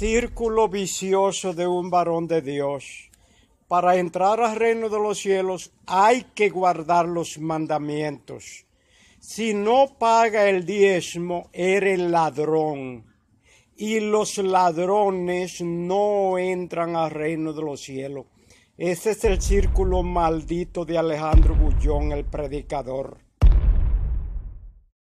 círculo vicioso de un varón de Dios. Para entrar al reino de los cielos hay que guardar los mandamientos. Si no paga el diezmo, eres ladrón. Y los ladrones no entran al reino de los cielos. Ese es el círculo maldito de Alejandro Bullón, el predicador.